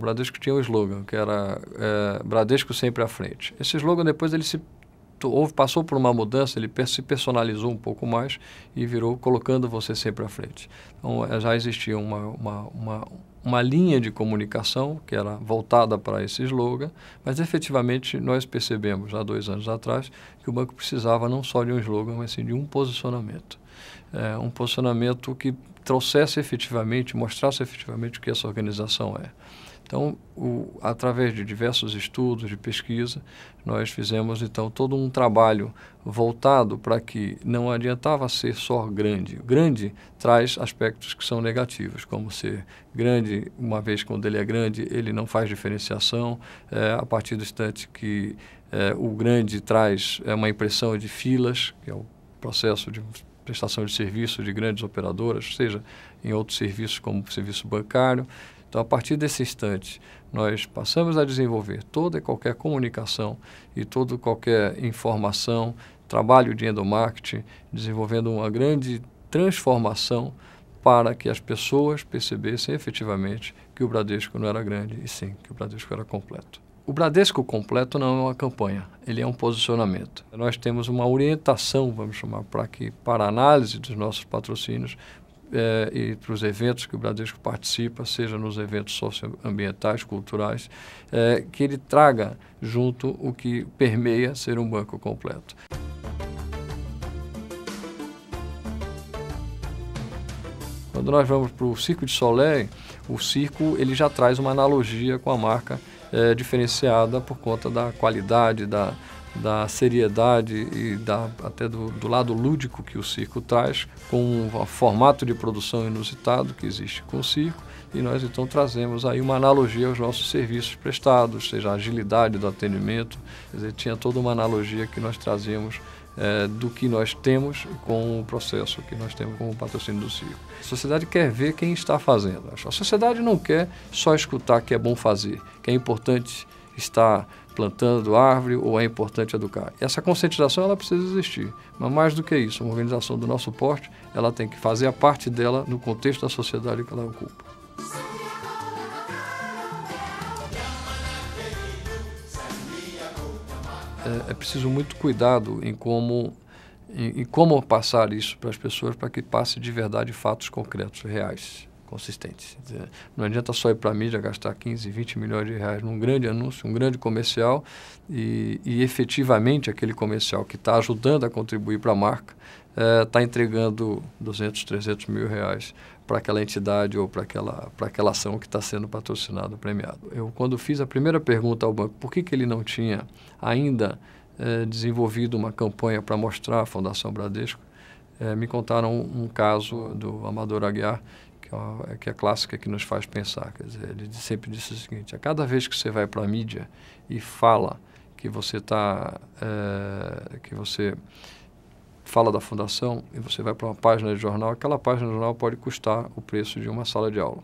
Bradesco tinha um slogan, que era é, Bradesco sempre à frente. Esse slogan depois ele se houve, passou por uma mudança, ele se personalizou um pouco mais e virou colocando você sempre à frente. Então, eh, já existia uma, uma, uma, uma linha de comunicação que era voltada para esse slogan, mas efetivamente nós percebemos, há dois anos atrás, que o banco precisava não só de um slogan, mas sim de um posicionamento. É, um posicionamento que trouxesse efetivamente, mostrasse efetivamente o que essa organização é. Então, o, através de diversos estudos, de pesquisa, nós fizemos então todo um trabalho voltado para que não adiantava ser só grande. Grande traz aspectos que são negativos, como ser grande, uma vez quando ele é grande, ele não faz diferenciação, é, a partir do instante que é, o grande traz é, uma impressão de filas, que é o processo de prestação de serviço de grandes operadoras, seja em outros serviços como serviço bancário, então, a partir desse instante, nós passamos a desenvolver toda e qualquer comunicação e toda qualquer informação, trabalho de endomarketing, desenvolvendo uma grande transformação para que as pessoas percebessem efetivamente que o Bradesco não era grande e sim que o Bradesco era completo. O Bradesco completo não é uma campanha, ele é um posicionamento. Nós temos uma orientação, vamos chamar, para que para análise dos nossos patrocínios é, e para os eventos que o Bradesco participa, seja nos eventos socioambientais, culturais, é, que ele traga junto o que permeia ser um banco completo. Quando nós vamos para o Circo de Soleil, o circo ele já traz uma analogia com a marca é, diferenciada por conta da qualidade, da, da seriedade e da, até do, do, lado lúdico que o circo traz, com um formato de produção inusitado que existe com o circo, e nós então trazemos aí uma analogia aos nossos serviços prestados, seja a agilidade do atendimento, quer dizer, tinha toda uma analogia que nós trazemos é, do que nós temos com o processo que nós temos com o patrocínio do circo. A sociedade quer ver quem está fazendo. A sociedade não quer só escutar que é bom fazer, que é importante estar plantando árvore ou é importante educar. Essa conscientização ela precisa existir, mas mais do que isso, uma organização do nosso porte, ela tem que fazer a parte dela no contexto da sociedade que ela ocupa. É, é preciso muito cuidado em como em, em como passar isso para as pessoas para que passe de verdade fatos concretos, reais consistentes. Não adianta só ir para a mídia gastar 15, 20 milhões de reais num grande anúncio, um grande comercial e, e efetivamente aquele comercial que está ajudando a contribuir para a marca está é, tá entregando 200, 300 mil reais para aquela entidade ou para aquela, para aquela ação que está sendo patrocinada, premiada. Eu, quando fiz a primeira pergunta ao banco, por que, que ele não tinha ainda é, desenvolvido uma campanha para mostrar a Fundação Bradesco, é, me contaram um, um caso do Amador Aguiar, que é, é, que é clássica que nos faz pensar. Quer dizer, ele sempre disse o seguinte: a cada vez que você vai para a mídia e fala que você está, é, eh, que você fala da fundação e você vai para uma página de jornal, aquela página de jornal pode custar o preço de uma sala de aula.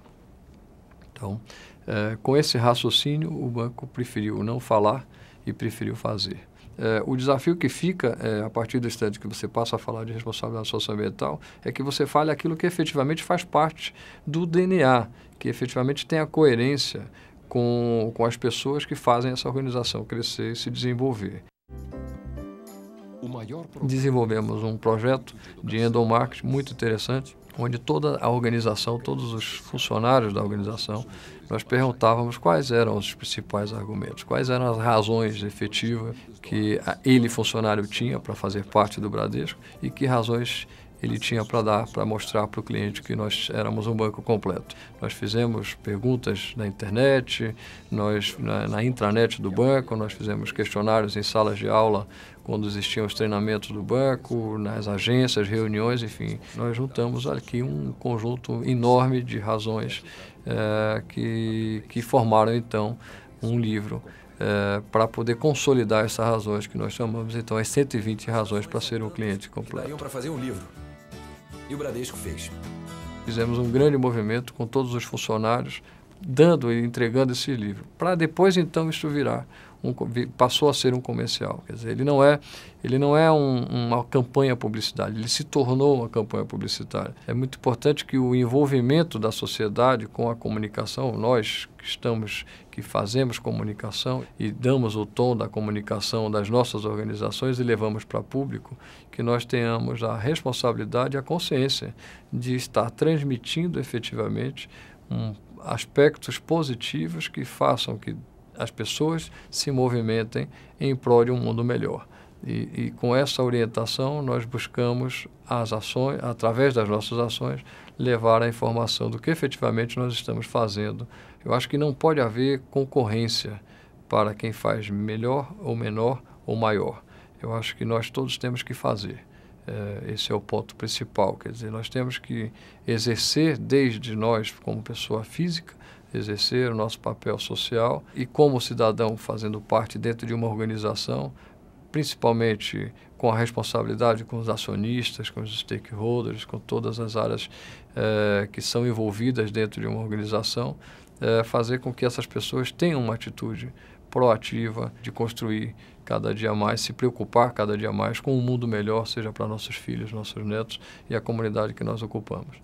Então, é, com esse raciocínio, o banco preferiu não falar e preferiu fazer. É, o desafio que fica, é, a partir do instante que você passa a falar de responsabilidade socioambiental, é que você fale aquilo que efetivamente faz parte do DNA, que efetivamente tem a coerência com, com as pessoas que fazem essa organização crescer e se desenvolver. Desenvolvemos um projeto de endomarketing muito interessante, onde toda a organização, todos os funcionários da organização nós perguntávamos quais eram os principais argumentos, quais eram as razões efetivas que ele, funcionário, tinha para fazer parte do Bradesco e que razões ele tinha para dar, para mostrar para o cliente que nós éramos um banco completo. Nós fizemos perguntas na internet, nós na, na, intranet do banco, nós fizemos questionários em salas de aula quando existiam os treinamentos do banco, nas agências, reuniões, enfim. Nós juntamos aqui um conjunto enorme de razões é, que, que formaram então um livro é, eh, para poder consolidar essas razões que nós chamamos então as 120 razões para ser um cliente completo. para fazer um livro. E o Bradesco fez. Fizemos um grande movimento com todos os funcionários dando e entregando esse livro, para depois então isso virar um, passou a ser um comercial. Quer dizer, ele não é, ele não é um, uma campanha publicitária, ele se tornou uma campanha publicitária. É muito importante que o envolvimento da sociedade com a comunicação, nós que estamos, que fazemos comunicação e damos o tom da comunicação das nossas organizações e levamos para público, que nós tenhamos a responsabilidade e a consciência de estar transmitindo efetivamente um aspectos positivos que façam que as pessoas se movimentem em prol de um mundo melhor. E, e, com essa orientação nós buscamos as ações, através das nossas ações, levar a informação do que efetivamente nós estamos fazendo. Eu acho que não pode haver concorrência para quem faz melhor ou menor ou maior. Eu acho que nós todos temos que fazer. Eh, esse é o ponto principal. Quer dizer, nós temos que exercer desde nós, como pessoa física, exercer o nosso papel social e, como cidadão, fazendo parte dentro de uma organização, principalmente com a responsabilidade com os acionistas, com os stakeholders, com todas as áreas eh, que são envolvidas dentro de uma organização, eh, fazer com que essas pessoas tenham uma atitude proativa de construir cada dia mais se preocupar cada dia mais com um mundo melhor, seja para nossos filhos, nossos netos e a comunidade que nós ocupamos.